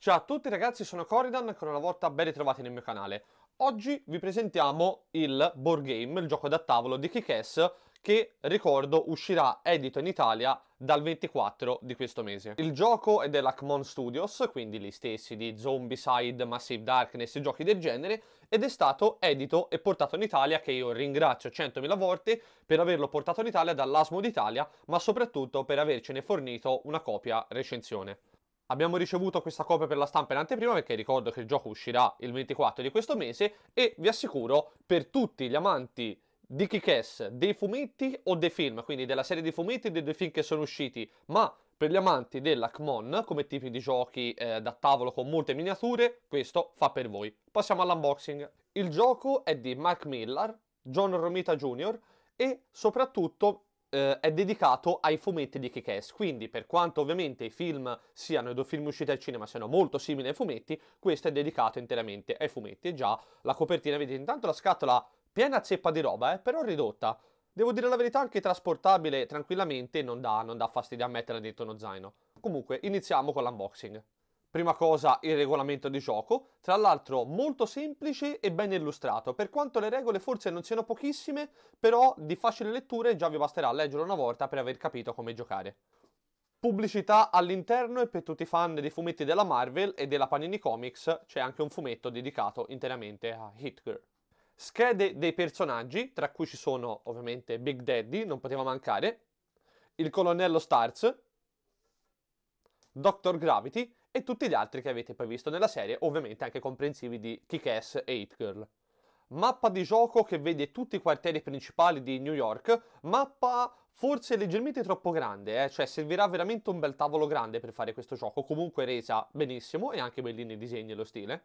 Ciao a tutti ragazzi, sono Coridan, ancora una volta ben ritrovati nel mio canale. Oggi vi presentiamo il board game, il gioco da tavolo di Kick-Ass, che, ricordo, uscirà edito in Italia dal 24 di questo mese. Il gioco è dell'Acmon Studios, quindi gli stessi di Zombicide, Massive Darkness e giochi del genere, ed è stato edito e portato in Italia, che io ringrazio 100.000 volte per averlo portato in Italia dall'Asmo d'Italia, ma soprattutto per avercene fornito una copia recensione. Abbiamo ricevuto questa copia per la stampa in anteprima perché ricordo che il gioco uscirà il 24 di questo mese e vi assicuro per tutti gli amanti di Kick-Ass, dei fumetti o dei film, quindi della serie di fumetti e dei due film che sono usciti, ma per gli amanti della Kmon, come tipi di giochi eh, da tavolo con molte miniature, questo fa per voi. Passiamo all'unboxing. Il gioco è di Mark Miller, John Romita Jr. e soprattutto eh, è dedicato ai fumetti di Kick-Ass, quindi per quanto ovviamente i film siano, i due film usciti al cinema siano molto simili ai fumetti, questo è dedicato interamente ai fumetti. E già la copertina, vedete intanto la scatola piena zeppa di roba, eh, però ridotta. Devo dire la verità, anche trasportabile tranquillamente non dà, non dà fastidio a metterla dentro uno zaino. Comunque, iniziamo con l'unboxing. Prima cosa il regolamento di gioco, tra l'altro molto semplice e ben illustrato, per quanto le regole forse non siano pochissime, però di facile lettura e già vi basterà leggerlo una volta per aver capito come giocare. Pubblicità all'interno e per tutti i fan dei fumetti della Marvel e della Panini Comics c'è anche un fumetto dedicato interamente a Hitler. Schede dei personaggi, tra cui ci sono ovviamente Big Daddy, non poteva mancare, il colonnello Stars, Dr. Gravity e tutti gli altri che avete poi visto nella serie, ovviamente anche comprensivi di Kick-Ass e Hit Girl. Mappa di gioco che vede tutti i quartieri principali di New York, mappa forse leggermente troppo grande, eh? cioè servirà veramente un bel tavolo grande per fare questo gioco, comunque resa benissimo e anche bellini i disegni e lo stile.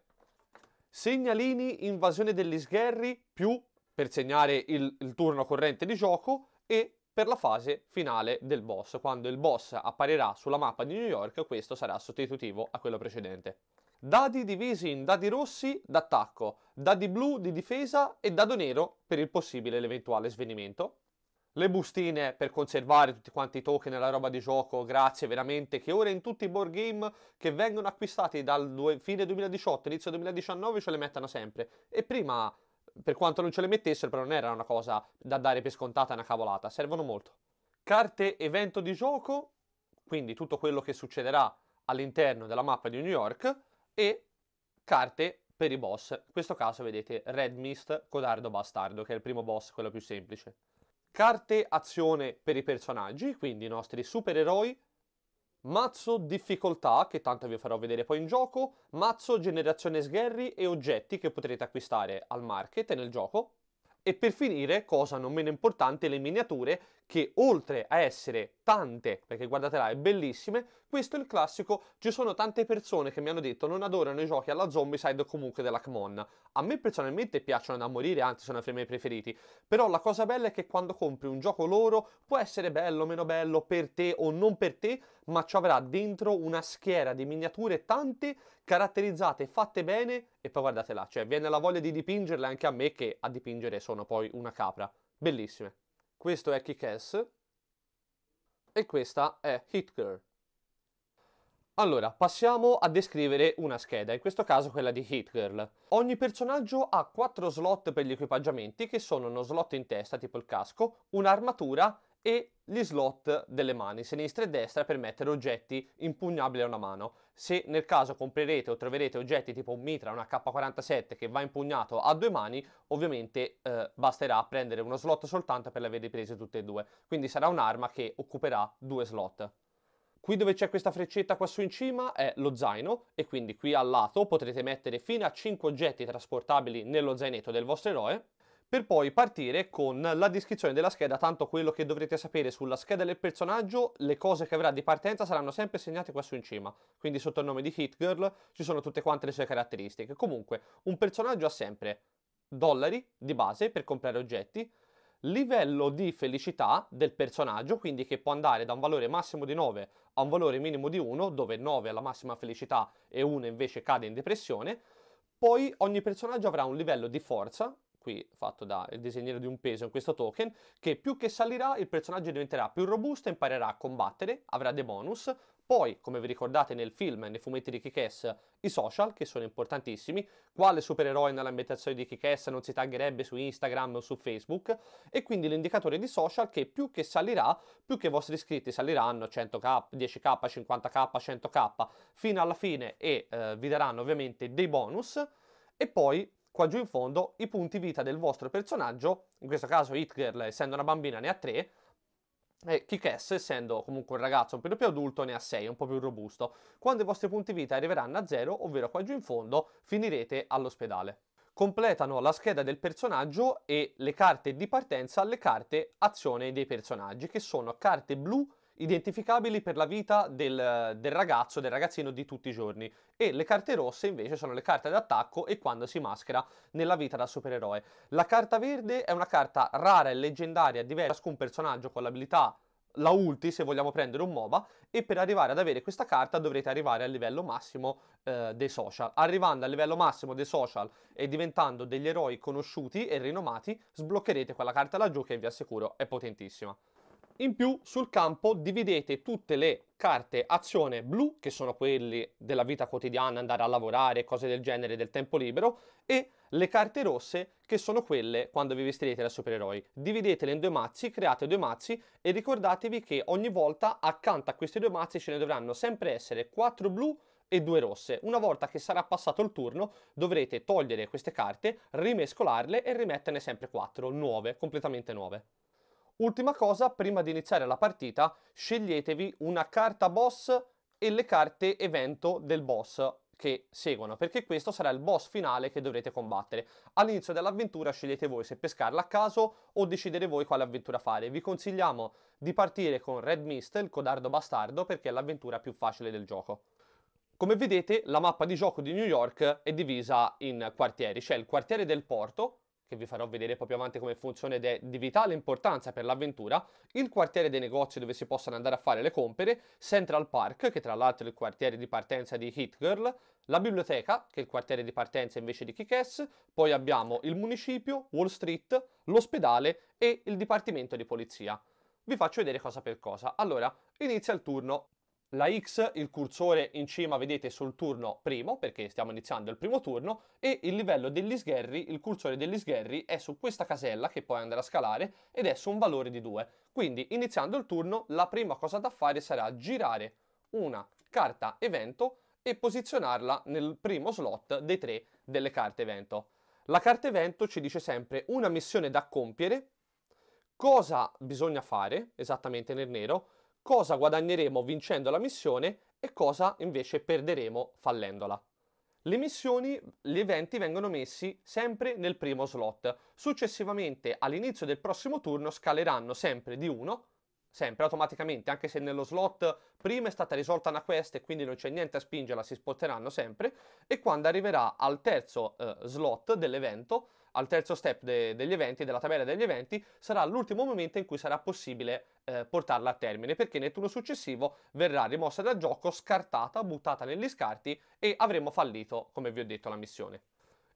Segnalini invasione degli sgherri più per segnare il, il turno corrente di gioco e per la fase finale del boss. Quando il boss apparirà sulla mappa di New York, questo sarà sostitutivo a quello precedente. Dadi divisi in dadi rossi d'attacco, dadi blu di difesa e dado nero per il possibile ed eventuale svenimento. Le bustine per conservare tutti quanti i token e la roba di gioco, grazie veramente, che ora in tutti i board game che vengono acquistati dal fine 2018, inizio 2019 ce le mettano sempre. E prima per quanto non ce le mettessero, però non era una cosa da dare per scontata, una cavolata, servono molto. Carte evento di gioco, quindi tutto quello che succederà all'interno della mappa di New York, e carte per i boss. In questo caso vedete Red Mist, Codardo Bastardo, che è il primo boss, quello più semplice. Carte azione per i personaggi, quindi i nostri supereroi Mazzo difficoltà, che tanto vi farò vedere poi in gioco, mazzo generazione sgherri e oggetti che potrete acquistare al market e nel gioco. E per finire, cosa non meno importante, le miniature che oltre a essere tante, perché guardate là, è bellissime, questo è il classico, ci sono tante persone che mi hanno detto non adorano i giochi alla Zombicide o comunque della Kmon. A me personalmente piacciono da morire, anzi sono fra i miei preferiti, però la cosa bella è che quando compri un gioco loro può essere bello, o meno bello, per te o non per te, ma ci avrà dentro una schiera di miniature tante, caratterizzate, fatte bene, e poi guardate là, cioè viene la voglia di dipingerle anche a me che a dipingere sono poi una capra. Bellissime. Questo è Kick-Ass e questa è Hit Girl. Allora, passiamo a descrivere una scheda, in questo caso quella di Hit Girl. Ogni personaggio ha 4 slot per gli equipaggiamenti, che sono uno slot in testa, tipo il casco, un'armatura e gli slot delle mani, sinistra e destra, per mettere oggetti impugnabili a una mano. Se nel caso comprerete o troverete oggetti tipo un mitra, una K47 che va impugnato a due mani, ovviamente eh, basterà prendere uno slot soltanto per averli prese tutte e due. Quindi sarà un'arma che occuperà due slot. Qui dove c'è questa freccetta qua su in cima è lo zaino e quindi qui al lato potrete mettere fino a 5 oggetti trasportabili nello zainetto del vostro eroe per poi partire con la descrizione della scheda, tanto quello che dovrete sapere sulla scheda del personaggio, le cose che avrà di partenza saranno sempre segnate qua su in cima, quindi sotto il nome di Hit Girl ci sono tutte quante le sue caratteristiche. Comunque, un personaggio ha sempre dollari di base per comprare oggetti, livello di felicità del personaggio, quindi che può andare da un valore massimo di 9 a un valore minimo di 1, dove 9 è la massima felicità e 1 invece cade in depressione, poi ogni personaggio avrà un livello di forza qui fatto dal disegnere di un peso in questo token, che più che salirà il personaggio diventerà più robusto, e imparerà a combattere, avrà dei bonus, poi, come vi ricordate nel film e nei fumetti di Kick-Ass, i social, che sono importantissimi. Quale supereroe nell'ambientazione di Kick-Ass non si taggerebbe su Instagram o su Facebook? E quindi l'indicatore di social che più che salirà, più che i vostri iscritti saliranno 100k, 10k, 50k, 100k, fino alla fine e eh, vi daranno ovviamente dei bonus. E poi qua giù in fondo i punti vita del vostro personaggio, in questo caso Hitgirl essendo una bambina ne ha 3, e Kick-Ass essendo comunque un ragazzo un po' più adulto ne ha 6, un po' più robusto. Quando i vostri punti vita arriveranno a 0, ovvero qua giù in fondo, finirete all'ospedale completano la scheda del personaggio e le carte di partenza, le carte azione dei personaggi, che sono carte blu identificabili per la vita del, del, ragazzo, del ragazzino di tutti i giorni. E le carte rosse invece sono le carte d'attacco e quando si maschera nella vita da supereroe. La carta verde è una carta rara e leggendaria, diversa, ciascun personaggio con l'abilità la ulti se vogliamo prendere un MOBA e per arrivare ad avere questa carta dovrete arrivare al livello massimo eh, dei social. Arrivando al livello massimo dei social e diventando degli eroi conosciuti e rinomati sbloccherete quella carta laggiù che vi assicuro è potentissima. In più sul campo dividete tutte le carte azione blu, che sono quelle della vita quotidiana, andare a lavorare, cose del genere, del tempo libero, e le carte rosse, che sono quelle quando vi vestirete da supereroi. Dividetele in due mazzi, create due mazzi e ricordatevi che ogni volta accanto a questi due mazzi ce ne dovranno sempre essere quattro blu e due rosse. Una volta che sarà passato il turno dovrete togliere queste carte, rimescolarle e rimetterne sempre quattro, nuove, completamente nuove. Ultima cosa, prima di iniziare la partita, sceglietevi una carta boss e le carte evento del boss che seguono, perché questo sarà il boss finale che dovrete combattere. All'inizio dell'avventura scegliete voi se pescarla a caso o decidere voi quale avventura fare. Vi consigliamo di partire con Red Mist, il codardo bastardo, perché è l'avventura più facile del gioco. Come vedete, la mappa di gioco di New York è divisa in quartieri. C'è il quartiere del porto, che vi farò vedere proprio avanti come funziona ed è di vitale importanza per l'avventura, il quartiere dei negozi dove si possono andare a fare le compere, Central Park, che tra l'altro è il quartiere di partenza di Hit Girl, la biblioteca, che è il quartiere di partenza invece di Kick-Ass, poi abbiamo il municipio, Wall Street, l'ospedale e il dipartimento di polizia. Vi faccio vedere cosa per cosa. Allora, inizia il turno la X, il cursore in cima vedete sul turno primo, perché stiamo iniziando il primo turno, e il livello degli sgherri, il cursore degli sgherri è su questa casella che poi andrà a scalare ed è su un valore di 2. Quindi iniziando il turno la prima cosa da fare sarà girare una carta evento e posizionarla nel primo slot dei tre delle carte evento. La carta evento ci dice sempre una missione da compiere, cosa bisogna fare esattamente nel nero, cosa guadagneremo vincendo la missione e cosa invece perderemo fallendola. Le missioni, gli eventi vengono messi sempre nel primo slot. Successivamente all'inizio del prossimo turno scaleranno sempre di 1, sempre automaticamente, anche se nello slot prima è stata risolta una quest e quindi non c'è niente a spingerla, si spotteranno sempre e quando arriverà al terzo eh, slot dell'evento al terzo step de- degli eventi, della tabella degli eventi, sarà l'ultimo momento in cui sarà possibile eh, portarla a termine, perché nel turno successivo verrà rimossa dal gioco, scartata, buttata negli scarti e avremo fallito, come vi ho detto, la missione.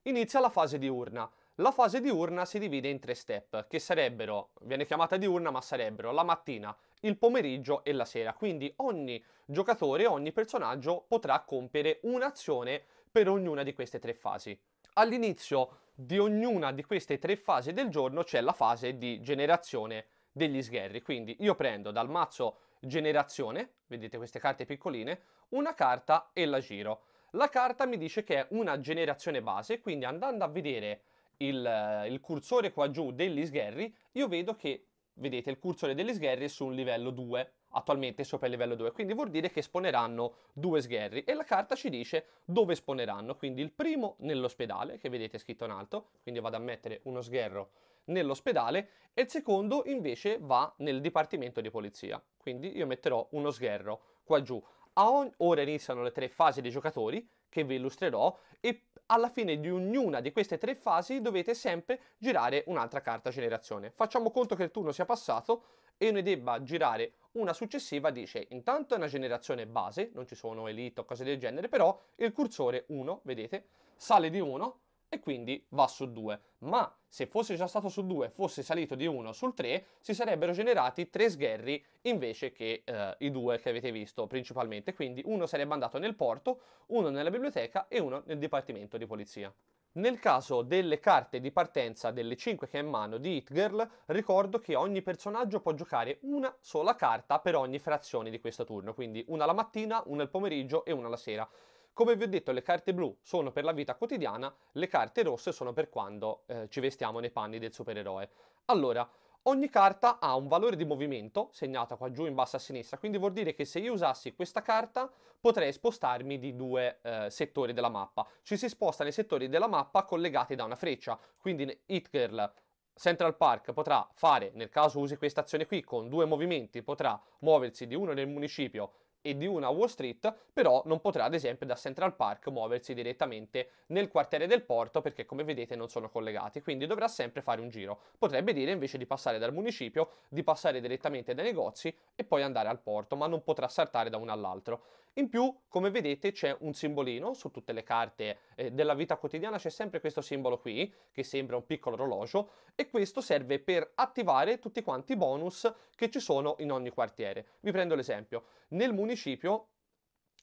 Inizia la fase di urna. La fase di urna si divide in tre step, che sarebbero, viene chiamata diurna, ma sarebbero la mattina, il pomeriggio e la sera. Quindi ogni giocatore, ogni personaggio potrà compiere un'azione per ognuna di queste tre fasi. All'inizio di ognuna di queste tre fasi del giorno c'è la fase di generazione degli sgherri. Quindi io prendo dal mazzo generazione, vedete queste carte piccoline, una carta e la giro. La carta mi dice che è una generazione base, quindi andando a vedere il, il cursore qua giù degli sgherri, io vedo che, vedete, il cursore degli sgherri è su un livello 2 attualmente sopra il livello 2, quindi vuol dire che esponeranno due sgherri e la carta ci dice dove esponeranno, quindi il primo nell'ospedale, che vedete scritto in alto, quindi vado a mettere uno sgherro nell'ospedale e il secondo invece va nel dipartimento di polizia, quindi io metterò uno sgherro qua giù. ora iniziano le tre fasi dei giocatori che vi illustrerò e alla fine di ognuna di queste tre fasi dovete sempre girare un'altra carta generazione. Facciamo conto che il turno sia passato e ne debba girare una successiva dice intanto è una generazione base, non ci sono elite o cose del genere, però il cursore 1, vedete, sale di 1 e quindi va su 2. Ma se fosse già stato su 2, fosse salito di 1 sul 3, si sarebbero generati 3 sgherri invece che eh, i due che avete visto principalmente. Quindi uno sarebbe andato nel porto, uno nella biblioteca e uno nel dipartimento di polizia. Nel caso delle carte di partenza delle 5 che è in mano di Hitgirl, ricordo che ogni personaggio può giocare una sola carta per ogni frazione di questo turno, quindi una la mattina, una il pomeriggio e una la sera. Come vi ho detto le carte blu sono per la vita quotidiana, le carte rosse sono per quando eh, ci vestiamo nei panni del supereroe. Allora, Ogni carta ha un valore di movimento, segnata qua giù in basso a sinistra, quindi vuol dire che se io usassi questa carta potrei spostarmi di due eh, settori della mappa. Ci si sposta nei settori della mappa collegati da una freccia, quindi Hitgirl Central Park potrà fare, nel caso usi questa azione qui, con due movimenti, potrà muoversi di uno nel municipio e di una Wall Street, però non potrà ad esempio da Central Park muoversi direttamente nel quartiere del porto perché come vedete non sono collegati, quindi dovrà sempre fare un giro. Potrebbe dire invece di passare dal municipio, di passare direttamente dai negozi e poi andare al porto, ma non potrà saltare da uno all'altro. In più, come vedete, c'è un simbolino su tutte le carte eh, della vita quotidiana, c'è sempre questo simbolo qui, che sembra un piccolo orologio, e questo serve per attivare tutti quanti i bonus che ci sono in ogni quartiere. Vi prendo l'esempio. Nel municipio,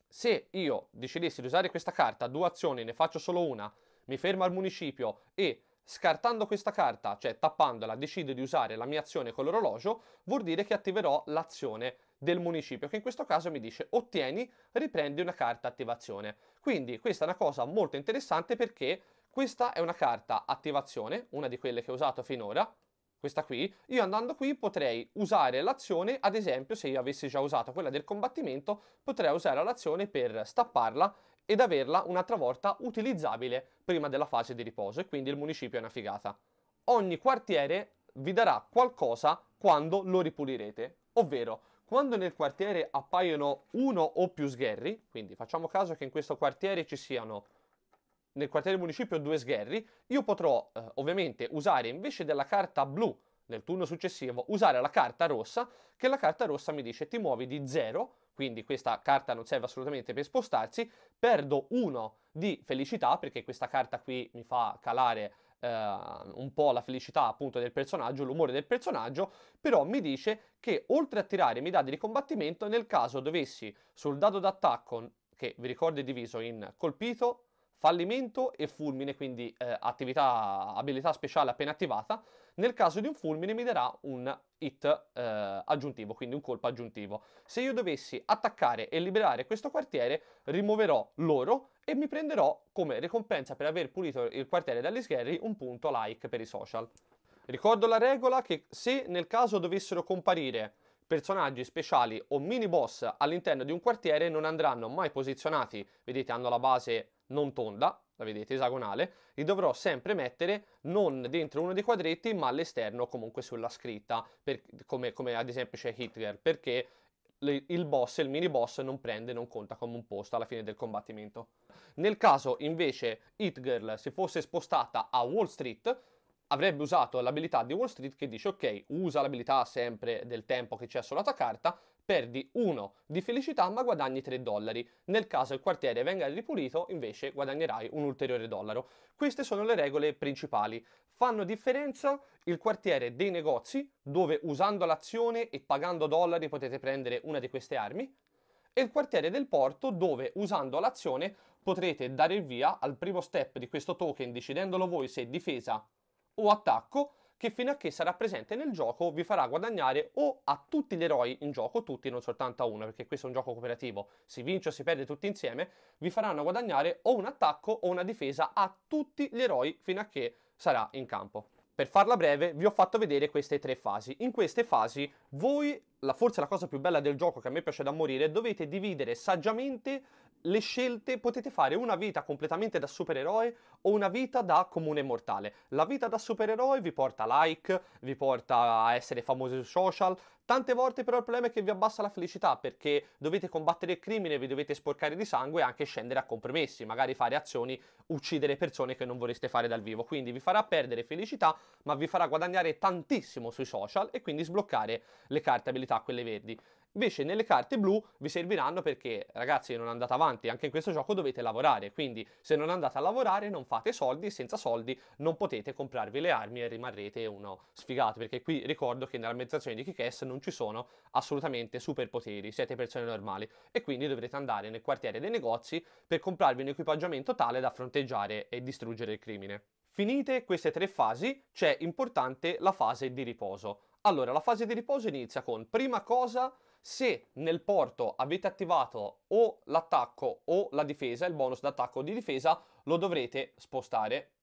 se io decidessi di usare questa carta, due azioni, ne faccio solo una, mi fermo al municipio e scartando questa carta, cioè tappandola, decido di usare la mia azione con l'orologio, vuol dire che attiverò l'azione del municipio, che in questo caso mi dice ottieni, riprendi una carta attivazione. Quindi questa è una cosa molto interessante perché questa è una carta attivazione, una di quelle che ho usato finora, questa qui, io andando qui potrei usare l'azione, ad esempio se io avessi già usato quella del combattimento, potrei usare l'azione per stapparla ed averla un'altra volta utilizzabile prima della fase di riposo e quindi il municipio è una figata. Ogni quartiere vi darà qualcosa quando lo ripulirete, ovvero quando nel quartiere appaiono uno o più sgherri, quindi facciamo caso che in questo quartiere ci siano nel quartiere municipio due sgherri, io potrò eh, ovviamente usare invece della carta blu nel turno successivo, usare la carta rossa, che la carta rossa mi dice ti muovi di 0, quindi questa carta non serve assolutamente per spostarsi, perdo 1 di felicità perché questa carta qui mi fa calare eh, un po' la felicità appunto del personaggio, l'umore del personaggio, però mi dice che oltre a tirare i miei dadi di combattimento, nel caso dovessi sul dado d'attacco, che vi ricordo è diviso in colpito, fallimento e fulmine, quindi eh, attività, abilità speciale appena attivata, nel caso di un fulmine mi darà un hit eh, aggiuntivo, quindi un colpo aggiuntivo. Se io dovessi attaccare e liberare questo quartiere, rimuoverò loro e mi prenderò come ricompensa per aver pulito il quartiere dagli sgherri un punto like per i social. Ricordo la regola che se nel caso dovessero comparire personaggi speciali o mini boss all'interno di un quartiere non andranno mai posizionati, vedete hanno la base non tonda, la vedete, esagonale, li dovrò sempre mettere non dentro uno dei quadretti ma all'esterno comunque sulla scritta, per, come, come, ad esempio c'è Hitler, perché il boss, il mini boss non prende, non conta come un posto alla fine del combattimento. Nel caso invece Hitgirl si fosse spostata a Wall Street, avrebbe usato l'abilità di Wall Street che dice ok, usa l'abilità sempre del tempo che c'è sulla tua carta, perdi 1 di felicità ma guadagni 3 dollari. Nel caso il quartiere venga ripulito invece guadagnerai un ulteriore dollaro. Queste sono le regole principali. Fanno differenza il quartiere dei negozi dove usando l'azione e pagando dollari potete prendere una di queste armi e il quartiere del porto dove usando l'azione potrete dare il via al primo step di questo token decidendolo voi se difesa o attacco che fino a che sarà presente nel gioco vi farà guadagnare o a tutti gli eroi in gioco, tutti, non soltanto a uno, perché questo è un gioco cooperativo, si vince o si perde tutti insieme, vi faranno guadagnare o un attacco o una difesa a tutti gli eroi fino a che sarà in campo. Per farla breve vi ho fatto vedere queste tre fasi. In queste fasi voi, la, forse la cosa più bella del gioco che a me piace da morire, dovete dividere saggiamente le scelte potete fare una vita completamente da supereroe o una vita da comune mortale. La vita da supereroe vi porta like, vi porta a essere famosi sui social, tante volte però il problema è che vi abbassa la felicità perché dovete combattere il crimine, vi dovete sporcare di sangue e anche scendere a compromessi, magari fare azioni, uccidere persone che non vorreste fare dal vivo, quindi vi farà perdere felicità ma vi farà guadagnare tantissimo sui social e quindi sbloccare le carte abilità, quelle verdi. Invece nelle carte blu vi serviranno perché, ragazzi, non andate avanti, anche in questo gioco dovete lavorare, quindi se non andate a lavorare non fate soldi e senza soldi non potete comprarvi le armi e rimarrete uno sfigato, perché qui ricordo che nell'amministrazione di Kick-Ass non ci sono assolutamente superpoteri, siete persone normali e quindi dovrete andare nel quartiere dei negozi per comprarvi un equipaggiamento tale da fronteggiare e distruggere il crimine. Finite queste tre fasi, c'è importante la fase di riposo. Allora, la fase di riposo inizia con prima cosa se nel porto avete attivato o l'attacco o la difesa, il bonus d'attacco o di difesa, lo dovrete spostare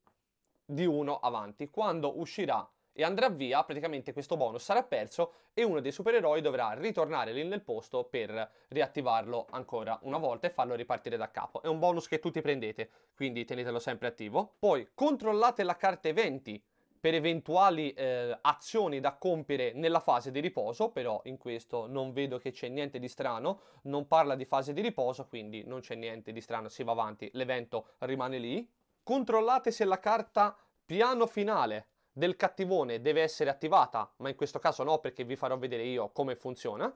di uno avanti. Quando uscirà e andrà via, praticamente questo bonus sarà perso e uno dei supereroi dovrà ritornare lì nel posto per riattivarlo ancora una volta e farlo ripartire da capo. È un bonus che tutti prendete, quindi tenetelo sempre attivo. Poi controllate la carta eventi per eventuali eh, azioni da compiere nella fase di riposo, però in questo non vedo che c'è niente di strano, non parla di fase di riposo, quindi non c'è niente di strano, si va avanti, l'evento rimane lì. Controllate se la carta piano finale del cattivone deve essere attivata, ma in questo caso no perché vi farò vedere io come funziona,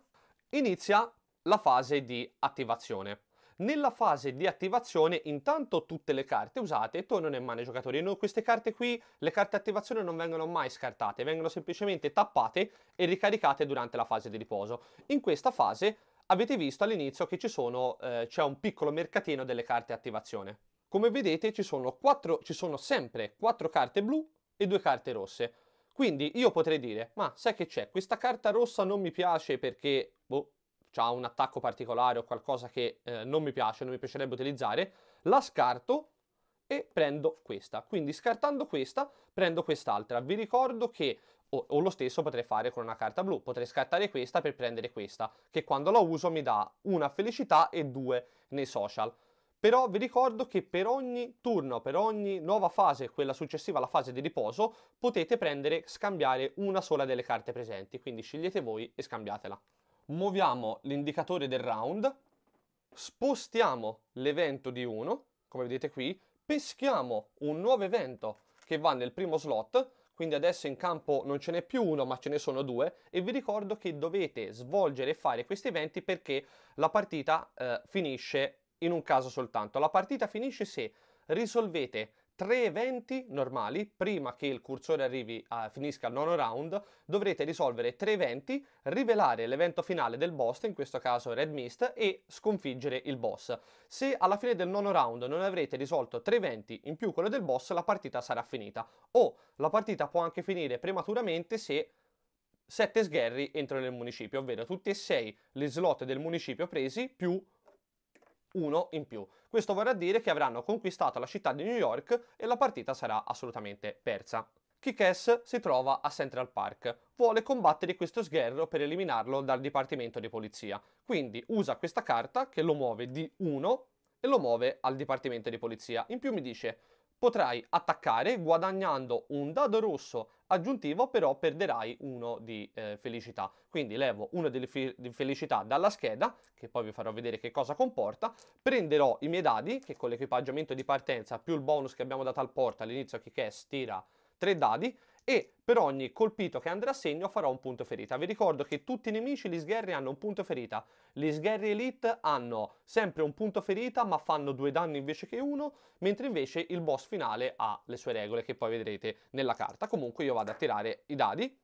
inizia la fase di attivazione. Nella fase di attivazione intanto tutte le carte usate tornano in mano ai giocatori. No, queste carte qui, le carte attivazione non vengono mai scartate, vengono semplicemente tappate e ricaricate durante la fase di riposo. In questa fase avete visto all'inizio che eh, c'è eh, un piccolo mercatino delle carte attivazione. Come vedete ci sono, 4, ci sono sempre 4 carte blu e 2 carte rosse. Quindi io potrei dire, ma sai che c'è? Questa carta rossa non mi piace perché, boh, ha un attacco particolare o qualcosa che eh, non mi piace, non mi piacerebbe utilizzare, la scarto e prendo questa. Quindi scartando questa, prendo quest'altra. Vi ricordo che o, o, lo stesso potrei fare con una carta blu, potrei scartare questa per prendere questa, che quando la uso mi dà una felicità e due nei social. Però vi ricordo che per ogni turno, per ogni nuova fase, quella successiva alla fase di riposo, potete prendere, scambiare una sola delle carte presenti, quindi scegliete voi e scambiatela muoviamo l'indicatore del round, spostiamo l'evento di 1, come vedete qui, peschiamo un nuovo evento che va nel primo slot, quindi adesso in campo non ce n'è più uno ma ce ne sono due e vi ricordo che dovete svolgere e fare questi eventi perché la partita eh, finisce in un caso soltanto. La partita finisce se risolvete tre eventi normali, prima che il cursore arrivi a, finisca il nono round, dovrete risolvere tre eventi, rivelare l'evento finale del boss, in questo caso Red Mist, e sconfiggere il boss. Se alla fine del nono round non avrete risolto tre eventi in più quello del boss, la partita sarà finita. O la partita può anche finire prematuramente se sette sgherri entrano nel municipio, ovvero tutti e sei gli slot del municipio presi più uno in più. Questo vorrà dire che avranno conquistato la città di New York e la partita sarà assolutamente persa. Kick-Ass si trova a Central Park, vuole combattere questo sgherro per eliminarlo dal dipartimento di polizia, quindi usa questa carta che lo muove di 1 e lo muove al dipartimento di polizia. In più mi dice potrai attaccare guadagnando un dado rosso aggiuntivo, però perderai uno di eh, felicità. Quindi levo uno di, fe di felicità dalla scheda, che poi vi farò vedere che cosa comporta, prenderò i miei dadi, che con l'equipaggiamento di partenza più il bonus che abbiamo dato al porta all'inizio che è stira tre dadi e per ogni colpito che andrà a segno farò un punto ferita. Vi ricordo che tutti i nemici, gli sgherri, hanno un punto ferita. Gli sgherri elite hanno sempre un punto ferita, ma fanno due danni invece che uno, mentre invece il boss finale ha le sue regole, che poi vedrete nella carta. Comunque io vado a tirare i dadi.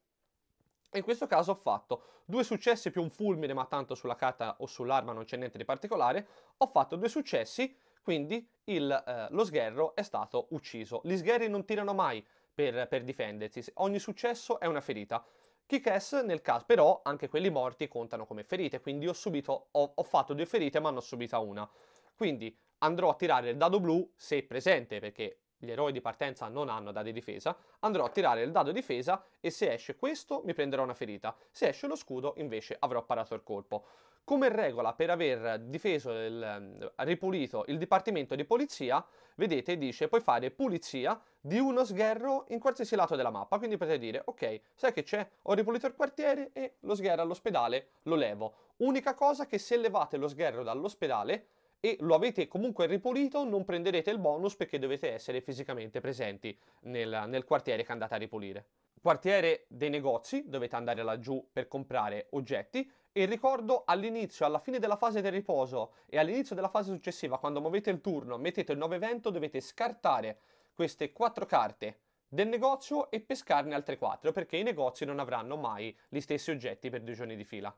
in questo caso ho fatto due successi più un fulmine, ma tanto sulla carta o sull'arma non c'è niente di particolare. Ho fatto due successi, quindi il, eh, lo sgherro è stato ucciso. Gli sgherri non tirano mai, per, per difendersi. Ogni successo è una ferita. Kick-Ass nel caso, però anche quelli morti contano come ferite, quindi ho, subito, ho, ho fatto due ferite ma ne ho subita una. Quindi andrò a tirare il dado blu se è presente, perché gli eroi di partenza non hanno di difesa, andrò a tirare il dado difesa e se esce questo mi prenderò una ferita, se esce lo scudo invece avrò parato il colpo. Come regola per aver difeso il, ehm, ripulito il dipartimento di polizia, vedete, dice puoi fare pulizia di uno sgherro in qualsiasi lato della mappa, quindi potete dire ok, sai che c'è? Ho ripulito il quartiere e lo sgherro all'ospedale lo levo. Unica cosa che se levate lo sgherro dall'ospedale e lo avete comunque ripulito, non prenderete il bonus perché dovete essere fisicamente presenti nel, nel quartiere che andate a ripulire quartiere dei negozi, dovete andare laggiù per comprare oggetti e ricordo all'inizio, alla fine della fase del riposo e all'inizio della fase successiva, quando muovete il turno, mettete il nuovo evento, dovete scartare queste quattro carte del negozio e pescarne altre quattro, perché i negozi non avranno mai gli stessi oggetti per due giorni di fila.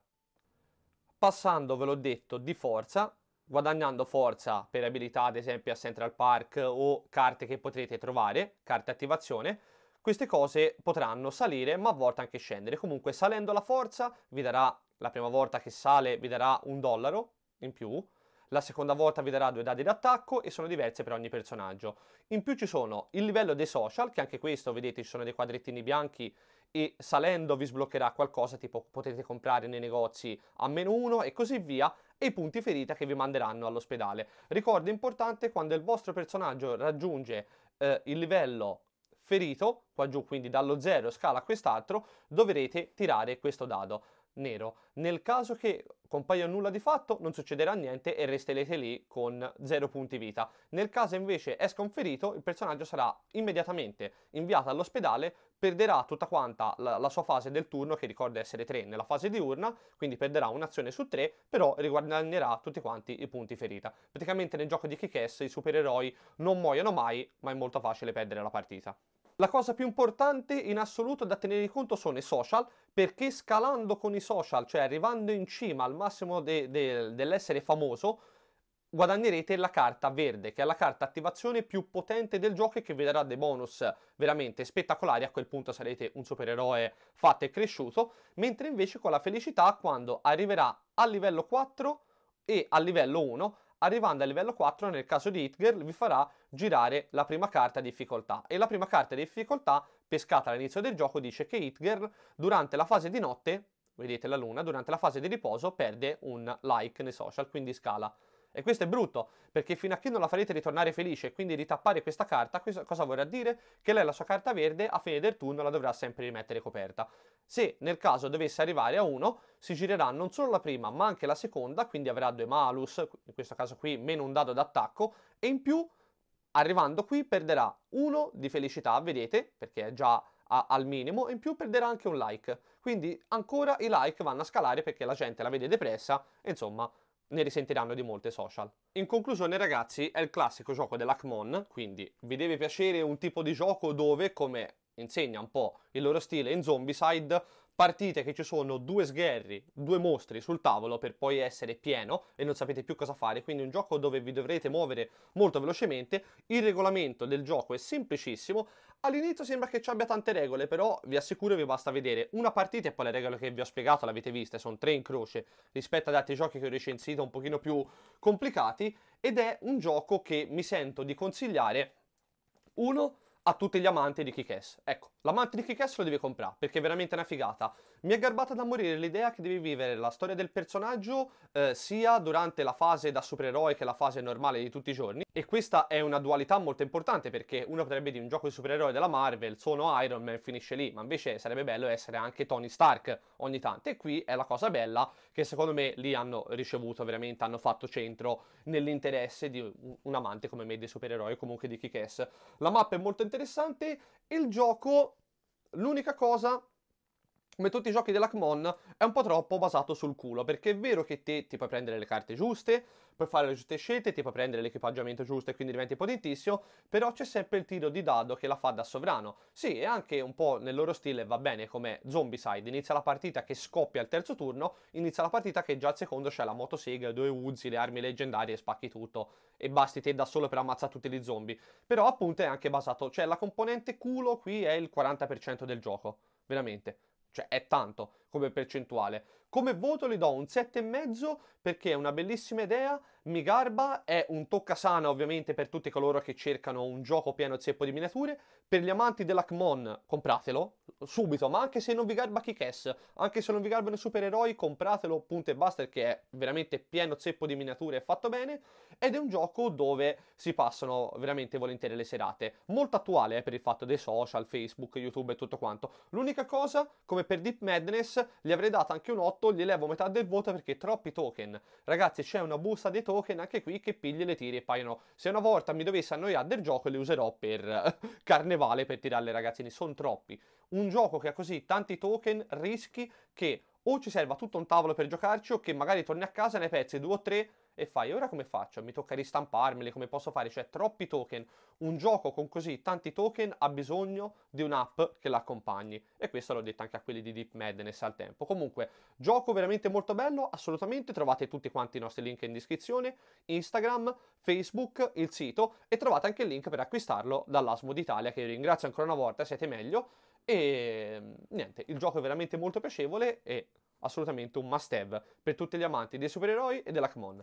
Passando, ve l'ho detto, di forza, guadagnando forza per abilità ad esempio a Central Park o carte che potrete trovare, carte attivazione, queste cose potranno salire ma a volte anche scendere. Comunque salendo la forza vi darà la prima volta che sale vi darà un dollaro in più, la seconda volta vi darà due dadi d'attacco e sono diverse per ogni personaggio. In più ci sono il livello dei social, che anche questo, vedete, ci sono dei quadrettini bianchi e salendo vi sbloccherà qualcosa tipo potete comprare nei negozi a meno uno e così via e i punti ferita che vi manderanno all'ospedale. Ricordo importante quando il vostro personaggio raggiunge eh, il livello ferito, qua giù quindi dallo 0 scala a quest'altro, dovrete tirare questo dado nero. Nel caso che compaia nulla di fatto, non succederà niente e resterete lì con 0 punti vita. Nel caso invece esca un ferito, il personaggio sarà immediatamente inviato all'ospedale, perderà tutta quanta la, la, sua fase del turno, che ricorda essere 3 nella fase diurna, quindi perderà un'azione su 3, però riguadagnerà tutti quanti i punti ferita. Praticamente nel gioco di Kick-Ass i supereroi non muoiono mai, ma è molto facile perdere la partita. La cosa più importante in assoluto da tenere in conto sono i social, perché scalando con i social, cioè arrivando in cima al massimo de, de, dell'essere famoso, guadagnerete la carta verde, che è la carta attivazione più potente del gioco e che vi darà dei bonus veramente spettacolari, a quel punto sarete un supereroe fatto e cresciuto, mentre invece con la felicità quando arriverà al livello 4 e al livello 1, arrivando al livello 4 nel caso di Hitgirl vi farà girare la prima carta di difficoltà e la prima carta di difficoltà pescata all'inizio del gioco dice che Hitgirl durante la fase di notte, vedete la luna, durante la fase di riposo perde un like nei social, quindi scala. E questo è brutto, perché fino a che non la farete ritornare felice e quindi ritappare questa carta, questo cosa vorrà dire? Che lei la sua carta verde a fine del turno la dovrà sempre rimettere coperta. Se nel caso dovesse arrivare a 1, si girerà non solo la prima ma anche la seconda, quindi avrà due malus, in questo caso qui meno un dado d'attacco, e in più arrivando qui perderà uno di felicità, vedete, perché è già a, al minimo, e in più perderà anche un like. Quindi ancora i like vanno a scalare perché la gente la vede depressa, e insomma ne risentiranno di molte social. In conclusione ragazzi, è il classico gioco dell'Akmon, quindi vi deve piacere un tipo di gioco dove, come insegna un po' il loro stile in Zombicide, partite che ci sono due sgherri, due mostri sul tavolo per poi essere pieno e non sapete più cosa fare, quindi un gioco dove vi dovrete muovere molto velocemente, il regolamento del gioco è semplicissimo, all'inizio sembra che ci abbia tante regole, però vi assicuro vi basta vedere una partita e poi le regole che vi ho spiegato l'avete vista, sono tre in croce rispetto ad altri giochi che ho recensito un pochino più complicati ed è un gioco che mi sento di consigliare uno a tutti gli amanti di Kick-Ass. Ecco, L'amante di kick lo devi comprare perché è veramente una figata. Mi è garbata da morire l'idea che devi vivere la storia del personaggio eh, sia durante la fase da supereroe che la fase normale di tutti i giorni. E questa è una dualità molto importante perché uno potrebbe dire un gioco di supereroe della Marvel, sono Iron Man, finisce lì, ma invece sarebbe bello essere anche Tony Stark ogni tanto. E qui è la cosa bella che secondo me lì hanno ricevuto veramente, hanno fatto centro nell'interesse di un amante come me dei supereroi o comunque di Kick-Ass. La mappa è molto interessante il gioco, l'unica cosa come tutti i giochi dell'Acmon, è un po' troppo basato sul culo, perché è vero che te ti puoi prendere le carte giuste, puoi fare le giuste scelte, ti puoi prendere l'equipaggiamento giusto e quindi diventi potentissimo, però c'è sempre il tiro di dado che la fa da sovrano. Sì, e anche un po' nel loro stile va bene come Zombicide, inizia la partita che scoppia al terzo turno, inizia la partita che già al secondo c'è la motosega, due uzi, le armi leggendarie, spacchi tutto e basti te da solo per ammazzare tutti gli zombie. Però appunto è anche basato, cioè la componente culo qui è il 40% del gioco, veramente cioè è tanto come percentuale. Come voto le do un 7,5 perché è una bellissima idea, mi garba, è un toccasana ovviamente per tutti coloro che cercano un gioco pieno zeppo di miniature. Per gli amanti dell'Acmon compratelo subito, ma anche se non vi garba Kikes, anche se non vi garbano i supereroi, compratelo punto e basta perché è veramente pieno zeppo di miniature, e fatto bene ed è un gioco dove si passano veramente volentieri le serate. Molto attuale eh, per il fatto dei social, Facebook, YouTube e tutto quanto. L'unica cosa, come per Deep Madness, gli avrei dato anche un 8 8 gli levo metà del voto perché troppi token. Ragazzi c'è una busta dei token anche qui che pigli le tiri e paiono. Se una volta mi dovesse annoiare del gioco le userò per carnevale per tirarle ragazzini, sono troppi. Un gioco che ha così tanti token rischi che o ci serva tutto un tavolo per giocarci o che magari torni a casa e ne pezzi due o tre e fai ora come faccio? Mi tocca ristamparmeli, come posso fare? Cioè troppi token, un gioco con così tanti token ha bisogno di un'app che l'accompagni e questo l'ho detto anche a quelli di Deep Madness al tempo. Comunque, gioco veramente molto bello, assolutamente, trovate tutti quanti i nostri link in descrizione, Instagram, Facebook, il sito e trovate anche il link per acquistarlo dall'Asmo d'Italia che ringrazio ancora una volta, siete meglio e niente, il gioco è veramente molto piacevole e assolutamente un must have per tutti gli amanti dei supereroi e della Kmon.